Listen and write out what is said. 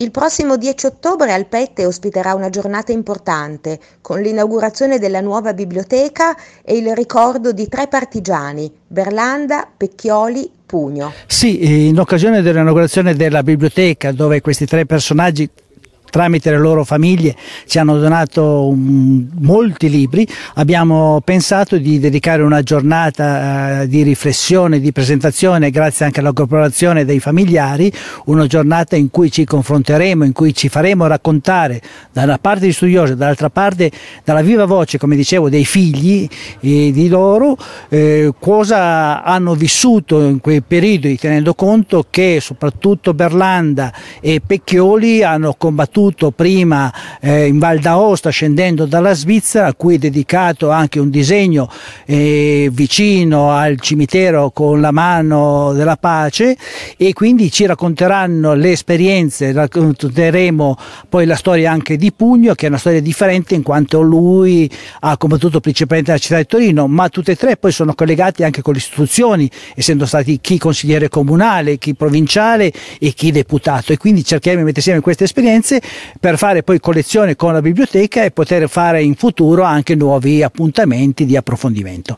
Il prossimo 10 ottobre Alpette ospiterà una giornata importante con l'inaugurazione della nuova biblioteca e il ricordo di tre partigiani, Berlanda, Pecchioli, Pugno. Sì, in occasione dell'inaugurazione della biblioteca dove questi tre personaggi tramite le loro famiglie ci hanno donato um, molti libri, abbiamo pensato di dedicare una giornata uh, di riflessione, di presentazione, grazie anche alla cooperazione dei familiari, una giornata in cui ci confronteremo, in cui ci faremo raccontare da una parte di studiosi, dall'altra parte dalla viva voce, come dicevo, dei figli eh, di loro, eh, cosa hanno vissuto in quei periodi, tenendo conto che soprattutto Berlanda e Pecchioli hanno combattuto soprattutto prima eh, in Val d'Aosta scendendo dalla Svizzera, a cui è dedicato anche un disegno eh, vicino al cimitero con la mano della pace e quindi ci racconteranno le esperienze, racconteremo poi la storia anche di Pugno che è una storia differente in quanto lui ha combattuto principalmente la città di Torino, ma tutte e tre poi sono collegati anche con le istituzioni, essendo stati chi consigliere comunale, chi provinciale e chi deputato e quindi cercheremo di mettere insieme queste esperienze per fare poi collezione con la biblioteca e poter fare in futuro anche nuovi appuntamenti di approfondimento.